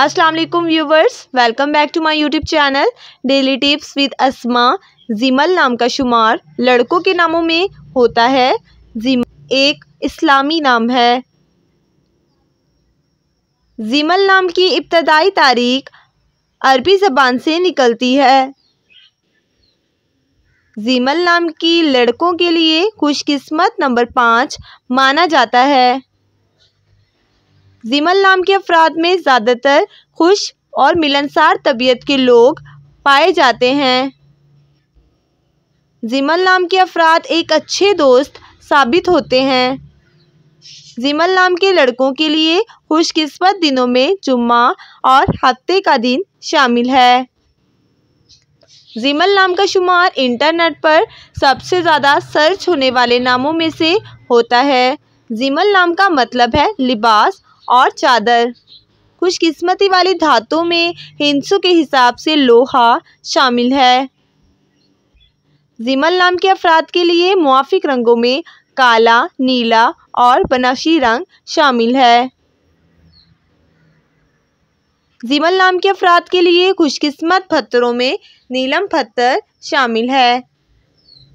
अस्सलाम वालेकुम viewers welcome back to my YouTube channel daily tips with Asma जिमल नाम का शुमार लड़कों के नामों में होता है जिम एक इस्लामी नाम है जिमल नाम की इब्तदाई तारीख अरबी ज़बान से निकलती है जिमल नाम की लड़कों के लिए खुशकिस्मत नंबर पाँच माना जाता है जिमल नाम के अफराद में ज़्यादातर खुश और मिलनसार तबीयत के लोग पाए जाते हैं जिमल नाम के अफराद एक अच्छे दोस्त साबित होते हैं जिमल नाम के लड़कों के लिए खुशकस्मत दिनों में जुम्मा और हफ्ते का दिन शामिल है जिमल नाम का शुमार इंटरनेट पर सबसे ज़्यादा सर्च होने वाले नामों में से होता है जिमल नाम का मतलब है लिबास और चादर खुशकिस्मती वाली धातुओं में हिंसु के हिसाब से लोहा शामिल है जिमल नाम के अफराद के लिए मुआफिक रंगों में काला नीला और बनाशी रंग शामिल है जिमल नाम के अफराद के लिए खुशकिस्मत पत्थरों में नीलम पत्थर शामिल है